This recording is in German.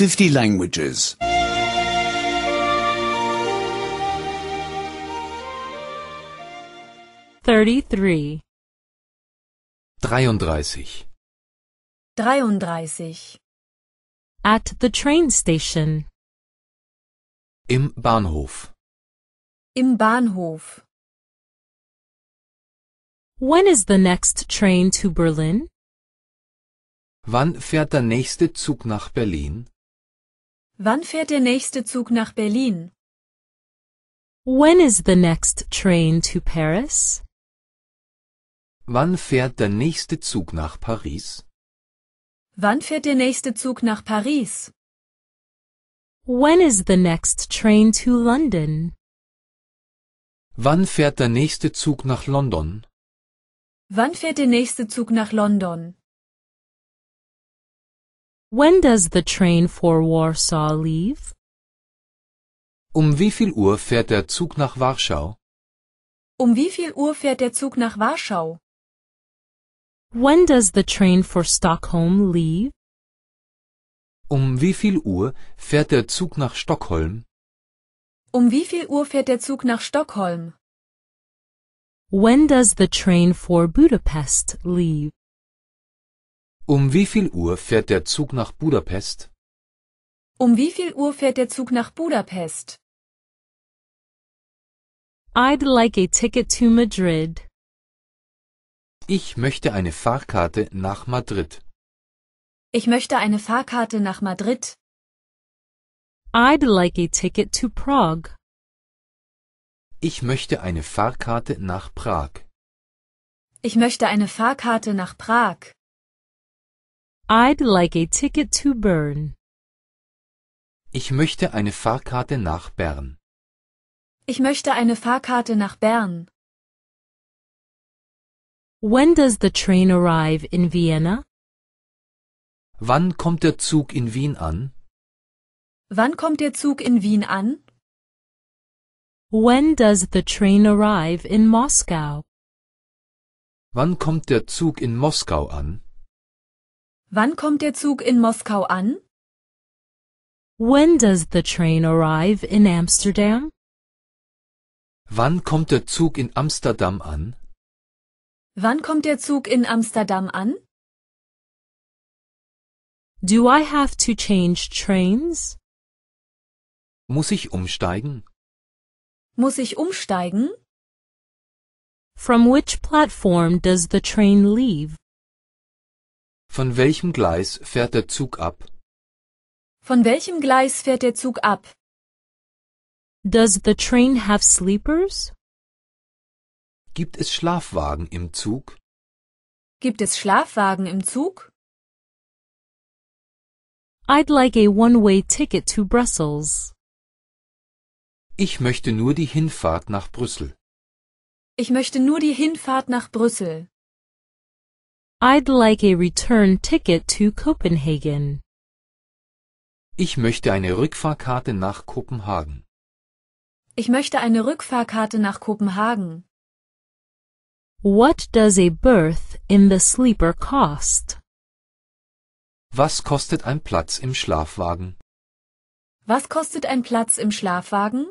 50 languages. 33. 33. 33. At the train station. Im Bahnhof. Im Bahnhof. When is the next train to Berlin? Wann fährt der nächste Zug nach Berlin? Wann fährt der nächste Zug nach Berlin? When is the next train to Paris? Wann fährt der nächste Zug nach Paris? Wann fährt der nächste Zug nach Paris? When is the next train to London? Wann fährt der nächste Zug nach London? Wann fährt der nächste Zug nach London? When does the train for Warsaw leave? Um wie viel Uhr fährt der Zug nach Warschau? Um wie viel Uhr fährt der Zug nach Warschau? When does the train for Stockholm leave? Um wie viel Uhr fährt der Zug nach Stockholm? Um wie viel Uhr fährt der Zug nach Stockholm? When does the train for Budapest leave? Um wie viel Uhr fährt der Zug nach Budapest? Um wie viel Uhr fährt der Zug nach Budapest? I'd like a ticket to Madrid. Ich möchte eine Fahrkarte nach Madrid. Ich möchte eine Fahrkarte nach Madrid. I'd like a ticket to Prague. Ich möchte eine Fahrkarte nach Prag. Ich möchte eine Fahrkarte nach Prag. I'd like a ticket to Bern. Ich möchte eine Fahrkarte nach Bern. Ich möchte eine Fahrkarte nach Bern. When does the train arrive in Vienna? Wann kommt der Zug in Wien an? Wann kommt der Zug in Wien an? When does the train arrive in Moscow? Wann kommt der Zug in Moskau an? Wann kommt der Zug in Moskau an? When does the train arrive in Amsterdam? Wann kommt der Zug in Amsterdam an? Wann kommt der Zug in Amsterdam an? Do I have to change trains? Muss ich umsteigen? Muss ich umsteigen? From which platform does the train leave? Von welchem Gleis fährt der Zug ab? Von welchem Gleis fährt der Zug ab? Does the train have sleepers? Gibt es Schlafwagen im Zug? Gibt es Schlafwagen im Zug? I'd like a one-way ticket to Brussels. Ich möchte nur die Hinfahrt nach Brüssel. Ich möchte nur die Hinfahrt nach Brüssel. I'd like a return ticket to Copenhagen. Ich möchte eine Rückfahrkarte nach Kopenhagen. Ich möchte eine Rückfahrkarte nach Kopenhagen. What does a berth in the sleeper cost? Was kostet ein Platz im Schlafwagen? Was kostet ein Platz im Schlafwagen?